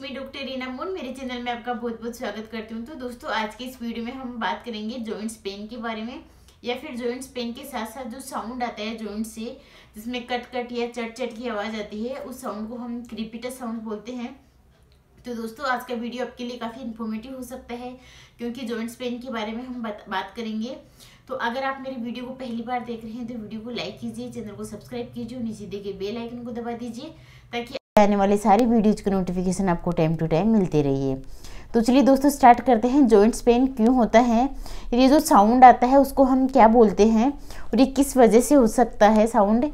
मैं डॉक्टर रीना मोन मेरे चैनल में आपका बहुत बहुत स्वागत करती हूँ तो दोस्तों आज की इस वीडियो में हम बात करेंगे जॉइंट्स पेन के बारे में या फिर जॉइंट्स पेन के साथ साथ जो साउंड आता है जॉइंट से जिसमें कट कट या चट चट की आवाज़ आती है उस साउंड को हम क्रिपिटर साउंड बोलते हैं तो दोस्तों आज का वीडियो आपके लिए काफ़ी इन्फॉर्मेटिव हो सकता है क्योंकि जॉइंट्स पेन के बारे में हम बात बात करेंगे तो अगर आप मेरे वीडियो को पहली बार देख रहे हैं तो वीडियो को लाइक कीजिए चैनल को सब्सक्राइब कीजिए और नीचे देखिए बेल आइकन को दबा दीजिए ताकि आने वाले सारी वीडियोज के नोटिफिकेशन आपको टाइम टू टाइम मिलते रहिए तो चलिए दोस्तों स्टार्ट करते हैं जॉइंट्स पेन क्यों होता है ये जो साउंड आता है उसको हम क्या बोलते हैं और ये किस वजह से हो सकता है साउंड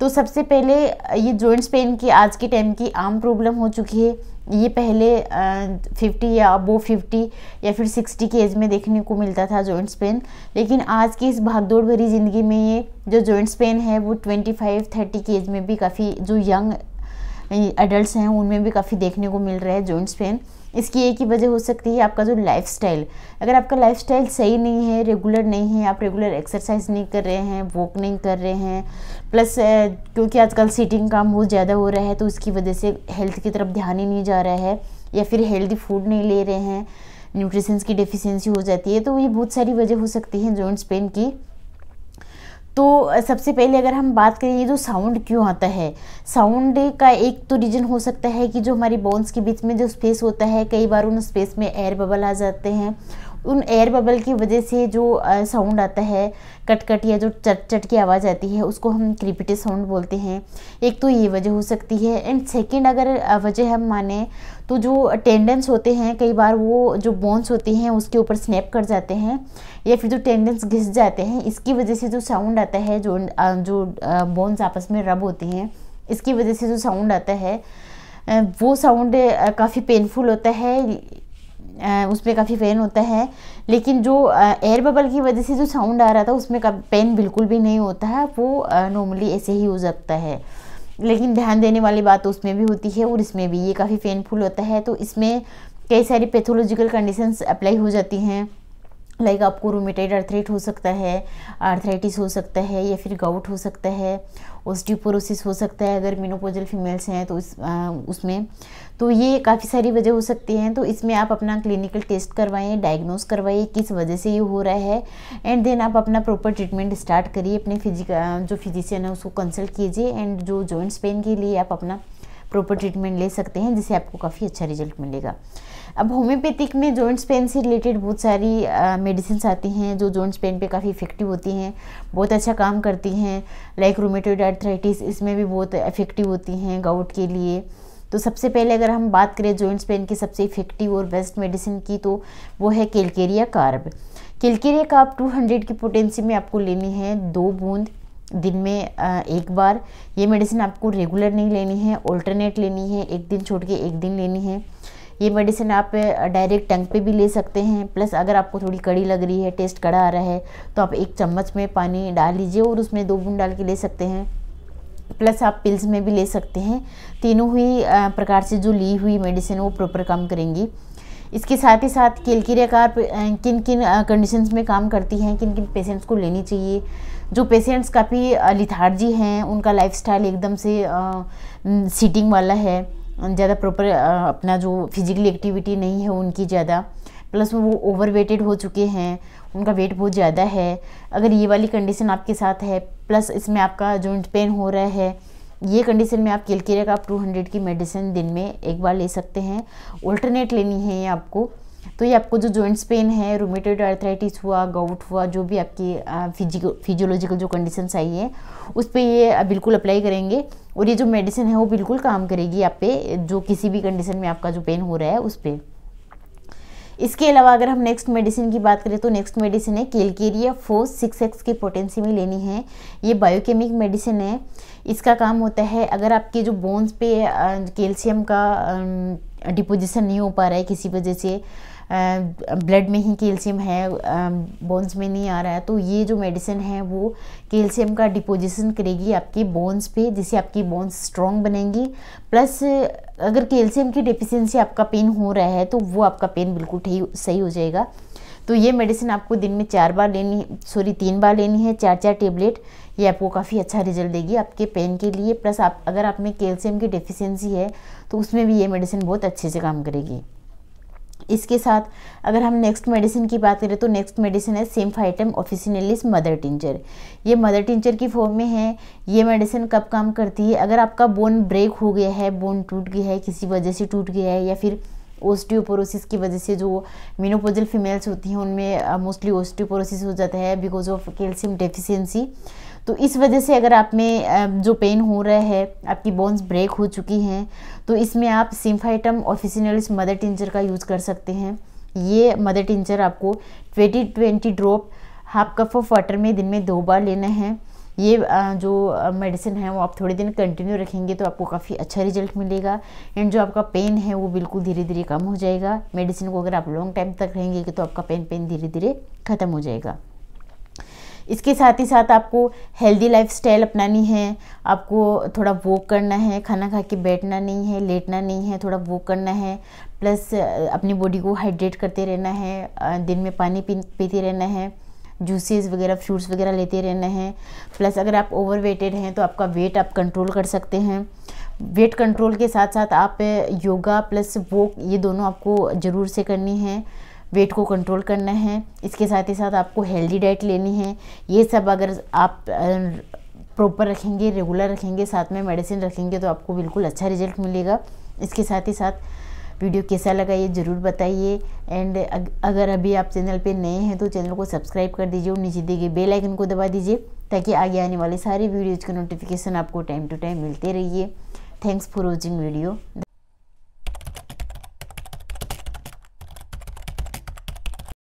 तो सबसे पहले ये जॉइंट्स पेन की आज के टाइम की आम प्रॉब्लम हो चुकी है ये पहले फिफ्टी या अबो फिफ्टी या फिर सिक्सटी के एज में देखने को मिलता था जॉइंट्स पेन लेकिन आज की इस भागदौड़ भरी ज़िंदगी में ये जो जॉइंट्स पेन है वो ट्वेंटी फाइव थर्टी के एज में भी काफ़ी जो यंग एडल्ट हैं उनमें भी काफ़ी देखने को मिल रहा है जॉइंट्स पेन इसकी एक ही वजह हो सकती है आपका जो लाइफ अगर आपका लाइफ सही नहीं है रेगुलर नहीं है आप रेगुलर एक्सरसाइज नहीं कर रहे हैं वॉक नहीं कर रहे हैं प्लस क्योंकि आजकल सीटिंग काम बहुत ज़्यादा हो रहा है तो उसकी वजह से हेल्थ की तरफ ध्यान ही नहीं जा रहा है या फिर हेल्दी फूड नहीं ले रहे हैं न्यूट्रिशंस की डिफिशेंसी हो जाती है तो ये बहुत सारी वजह हो सकती है जॉइंट्स पेन की तो सबसे पहले अगर हम बात करें ये जो साउंड क्यों आता है साउंड का एक तो रीज़न हो सकता है कि जो हमारी बोन्स के बीच में जो स्पेस होता है कई बार उन स्पेस में एयर बबल आ जाते हैं उन एयर बबल की वजह से जो साउंड आता है कट कट या जो चट चट की आवाज़ आती है उसको हम क्रिपिटे साउंड बोलते हैं एक तो ये वजह हो सकती है एंड सेकेंड अगर वजह हम माने तो जो टेंडेंस होते हैं कई बार वो जो बोन्स होते हैं उसके ऊपर स्नैप कर जाते हैं या फिर जो टेंडेंस घिस जाते हैं इसकी वजह से जो साउंड आता है जो जो बोन्स आपस में रब होते हैं इसकी वजह से जो साउंड आता है वो साउंड काफ़ी पेनफुल होता है उस पर काफ़ी फ़ैन होता है लेकिन जो एयर बबल की वजह से जो साउंड आ रहा था उसमें पेन बिल्कुल भी नहीं होता है वो नॉर्मली ऐसे ही हो सकता है लेकिन ध्यान देने वाली बात उसमें भी होती है और इसमें भी ये काफ़ी पेनफुल होता है तो इसमें कई सारी पैथोलॉजिकल कंडीशंस अप्लाई हो जाती हैं लाइक आपको रूमेटेड अर्थराइट हो सकता है आर्थराइटिस हो सकता है या फिर गाउट हो सकता है ओस्टिपोरोसिस हो सकता है अगर मीनोपोजल फीमेल्स हैं तो इस आ, उसमें तो ये काफ़ी सारी वजह हो सकती हैं तो इसमें आप अपना क्लिनिकल टेस्ट करवाएं डायग्नोस करवाइए किस वजह से ये हो रहा है एंड देन आप अपना प्रॉपर ट्रीटमेंट स्टार्ट करिए अपने फिजिका जो फिजिशियन है उसको कंसल्ट कीजिए एंड जो जॉइंट्स पेन के लिए आप अपना प्रॉपर ट्रीटमेंट ले सकते हैं जिससे आपको काफ़ी अच्छा रिजल्ट मिलेगा अब होम्योपैथिक में जॉइंट्स पेन से रिलेटेड बहुत सारी मेडिसिन आती हैं जो जॉइंट्स पेन पे काफ़ी इफेक्टिव होती हैं बहुत अच्छा काम करती हैं लाइक रोमेटोड आर्थराइटिस इसमें भी बहुत इफेक्टिव होती हैं गाउट के लिए तो सबसे पहले अगर हम बात करें जॉइंट्स पेन की सबसे इफेक्टिव और बेस्ट मेडिसिन की तो वो है केलकेरिया कार्ब केलकेरिया कार्ब 200 की पोटेंसी में आपको लेनी है दो बूंद दिन में एक बार ये मेडिसिन आपको रेगुलर नहीं लेनी है ऑल्टरनेट लेनी है एक दिन छोड़ के एक दिन लेनी है ये मेडिसिन आप डायरेक्ट टंग पे भी ले सकते हैं प्लस अगर आपको थोड़ी कड़ी लग रही है टेस्ट कड़ा आ रहा है तो आप एक चम्मच में पानी डाल लीजिए और उसमें दो बूंद डाल के ले सकते हैं प्लस आप पिल्स में भी ले सकते हैं तीनों ही प्रकार से जो ली हुई मेडिसिन वो प्रॉपर काम करेंगी इसके साथ ही साथ केलकीरिया कार किन किन कंडीशंस में काम करती हैं किन किन पेशेंट्स को लेनी चाहिए जो पेशेंट्स काफ़ी लिथार्जी हैं उनका लाइफस्टाइल एकदम से आ, सीटिंग वाला है ज़्यादा प्रॉपर अपना जो फिजिकली एक्टिविटी नहीं है उनकी ज़्यादा प्लस वो ओवर वेटेड हो चुके हैं उनका वेट बहुत ज़्यादा है अगर ये वाली कंडीशन आपके साथ है प्लस इसमें आपका जॉइंट पेन हो रहा है ये कंडीशन में आप केलकेरिया का आप हंड्रेड की मेडिसिन दिन में एक बार ले सकते हैं ऑल्टरनेट लेनी है ये आपको तो ये आपको जो जॉइंट्स पेन है रोमेटेड अर्थराइटिस हुआ गाउट हुआ जो भी आपकी फिजिको फिजियोलॉजिकल जो कंडीशंस आई है उस पर ये बिल्कुल अप्लाई करेंगे और ये जो मेडिसिन है वो बिल्कुल काम करेगी आप पे जो किसी भी कंडीशन में आपका जो पेन हो रहा है उस पर इसके अलावा अगर हम नेक्स्ट मेडिसिन की बात करें तो नेक्स्ट मेडिसिन है केलकेरिया फोर सिक्स एक्स की पोटेंसी में लेनी है ये बायोकेमिक मेडिसिन है इसका काम होता है अगर आपके जो बोन्स पे कैल्शियम का डिपोजिशन नहीं हो पा रहा है किसी वजह से ब्लड में ही कैल्शियम है बोन्स में नहीं आ रहा है तो ये जो मेडिसिन है वो कैल्शियम का डिपोजिशन करेगी आपके बोन्स पे जिससे आपकी बोन्स स्ट्रॉन्ग बनेंगी प्लस अगर कैल्शियम की डिफिशेंसी आपका पेन हो रहा है तो वो आपका पेन बिल्कुल ठीक सही हो जाएगा तो ये मेडिसिन आपको दिन में चार बार लेनी सॉरी तीन बार लेनी है चार चार टेबलेट ये आपको काफ़ी अच्छा रिजल्ट देगी आपके पेन के लिए प्लस आप अगर आप में कैल्शियम की डिफिशेंसी है तो उसमें भी ये मेडिसिन बहुत अच्छे से काम करेगी इसके साथ अगर हम नेक्स्ट मेडिसिन की बात करें तो नेक्स्ट मेडिसिन है फाइटम ऑफिसिनलिस मदर टिंचर ये मदर टिंचर की फॉर्म में है ये मेडिसिन कब काम करती है अगर आपका बोन ब्रेक हो गया है बोन टूट गया है किसी वजह से टूट गया है या फिर ओस्टियोपोरोसिस की वजह से जो मीनोपोजल फीमेल्स होती हैं उनमें मोस्टली ओस्टियोपोरोसिस हो जाता है बिकॉज ऑफ कैल्शियम डेफिशिएंसी तो इस वजह से अगर आप में जो पेन हो रहा है आपकी बोन्स ब्रेक हो चुकी हैं तो इसमें आप सिम्फाइटम ऑफिसिनलिस मदर टिंचर का यूज़ कर सकते हैं ये मदर टिंचर आपको twenty twenty drop half cup of water में दिन में दो बार लेना है ये जो मेडिसिन है वो आप थोड़े दिन कंटिन्यू रखेंगे तो आपको काफ़ी अच्छा रिजल्ट मिलेगा एंड जो आपका पेन है वो बिल्कुल धीरे धीरे कम हो जाएगा मेडिसिन को अगर आप लॉन्ग टाइम तक रहेंगे तो आपका पेन पेन धीरे धीरे ख़त्म हो जाएगा इसके साथ ही साथ आपको हेल्दी लाइफस्टाइल अपनानी है आपको थोड़ा वॉक करना है खाना खा के बैठना नहीं है लेटना नहीं है थोड़ा वॉक करना है प्लस अपनी बॉडी को हाइड्रेट करते रहना है दिन में पानी पी पीते रहना है जूसेस वगैरह फ्रूट्स वगैरह लेते रहना है प्लस अगर आप ओवर वेटेड हैं तो आपका वेट आप कंट्रोल कर सकते हैं वेट कंट्रोल के साथ साथ आप योगा प्लस वॉक ये दोनों आपको ज़रूर से करनी है वेट को कंट्रोल करना है इसके साथ ही साथ आपको हेल्दी डाइट लेनी है ये सब अगर आप प्रॉपर रखेंगे रेगुलर रखेंगे साथ में मेडिसिन रखेंगे तो आपको बिल्कुल अच्छा रिजल्ट मिलेगा इसके साथ ही साथ वीडियो कैसा लगा ये ज़रूर बताइए एंड अगर अभी आप चैनल पे नए हैं तो चैनल को सब्सक्राइब कर दीजिए और नीचे दिए गए बेल आइकन को दबा दीजिए ताकि आगे आने वाले सारे वीडियोज़ के नोटिफिकेशन आपको टाइम टू टाइम मिलते रहिए थैंक्स फॉर वॉचिंग वीडियो